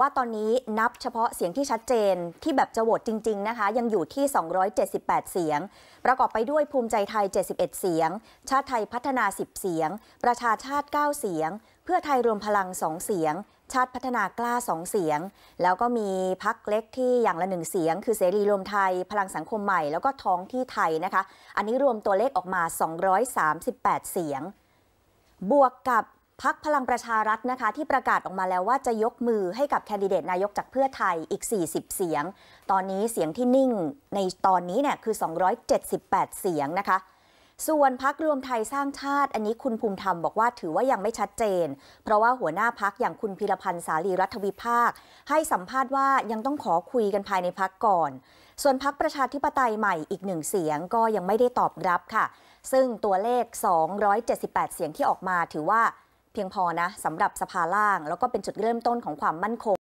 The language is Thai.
ว่าตอนนี้นับเฉพาะเสียงที่ชัดเจนที่แบบจะโหวตจริงๆนะคะ ยังอยู่ที่278เสียงประกอบไปด้วยภูมิใจไทย 71 เสียง ชาติไทยพัฒนา10เสียงประชาชาติ9เสียงเพื่อไทยรวมพลัง2เสียง ชาติพัฒนากล้า2เสียงแล้วก็มีพักเล็กที่อย่างละหนึ่งเสียงคือเสรีรวมไทยพลังสังคมใหม่แล้วก็ท้องที่ไทยนะคะ อันนี้รวมตัวเลขออกมา 238 เสียงบวกกับพักพลังประชารัฐนะคะที่ประกาศออกมาแล้วว่าจะยกมือให้กับแคนดิเดตนายกจากเพื่อไทยอีก 40 เสียง ตอนนี้เสียงที่นิ่งในตอนนี้เนี่ยคือ 278 เสียงนะคะ ส่วนพักรวมไทยสร้างชาติ อันนี้คุณภูมิธรรมบอกว่าถือว่ายังไม่ชัดเจน เพราะว่าหัวหน้าพักอย่างคุณพิรพันธ์สาลีรัฐวิภาค ให้สัมภาษณ์ว่ายังต้องขอคุยกันภายในพักก่อน ส่วนพักประชาธิปไตยใหม่อีกหนึ่งเสียงก็ยังไม่ได้ตอบรับค่ะ ซึ่งตัวเลข 278 เสียงที่ออกมาถือว่าพียงพอนะสำหรับสภาล่างแล้วก็เป็นจุดเริ่มต้นของความมั่นคง